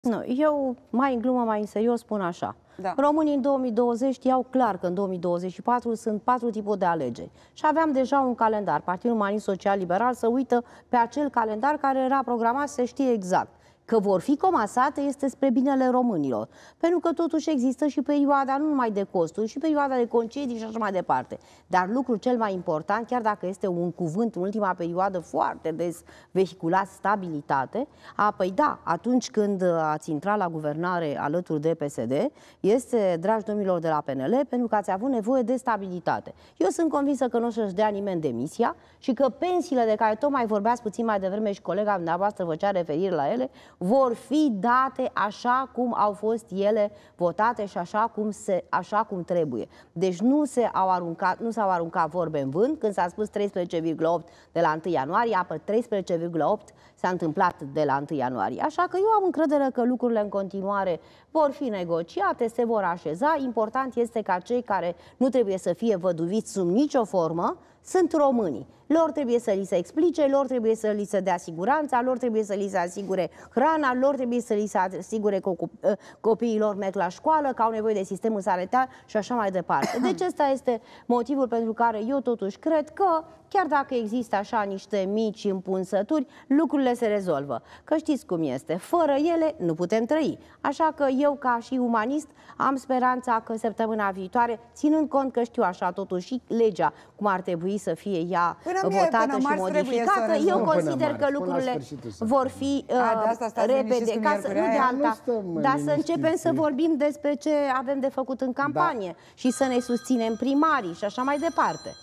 Nu, eu mai în glumă, mai în serios spun așa. Da. Românii în 2020 știau clar că în 2024 sunt patru tipuri de alegeri. Și aveam deja un calendar. Partidul Marin Social Liberal să uită pe acel calendar care era programat să știe exact că vor fi comasate este spre binele românilor. Pentru că totuși există și perioada nu numai de costuri, și perioada de concedii și așa mai departe. Dar lucrul cel mai important, chiar dacă este un cuvânt în ultima perioadă foarte des vehiculat stabilitate, a, păi da, atunci când ați intrat la guvernare alături de PSD, este, dragi domnilor de la PNL, pentru că ați avut nevoie de stabilitate. Eu sunt convinsă că nu o să-și dea nimeni demisia și că pensiile de care tocmai mai vorbeați puțin mai devreme și colega dumneavoastră făcea referire la ele, vor fi date așa cum au fost ele votate și așa cum, se, așa cum trebuie. Deci nu, se au aruncat, nu s-au aruncat vorbe în vânt. Când s-a spus 13,8 de la 1 ianuarie, apă 13,8 s-a întâmplat de la 1 ianuarie. Așa că eu am încredere că lucrurile în continuare vor fi negociate, se vor așeza. Important este ca cei care nu trebuie să fie văduviți sub nicio formă sunt românii. Lor trebuie să li se explice, lor trebuie să li se dea siguranța, lor trebuie să li se asigure hrana, lor trebuie să li se asigure că ă, copiilor merg la școală, că au nevoie de sistemul sanitar și așa mai departe. Deci ăsta este motivul pentru care eu totuși cred că chiar dacă există așa niște mici împunsături, lucrurile se rezolvă. Că știți cum este, fără ele nu putem trăi. Așa că eu, ca și umanist, am speranța că săptămâna viitoare, ținând cont că știu așa totuși și legea, cum ar trebui să fie ea Până votată și modificată. Eu consider că lucrurile vor fi uh, repede, ca să nu de alta, dar să începem să vorbim despre ce avem de făcut în da. campanie și să ne susținem primarii și așa mai departe.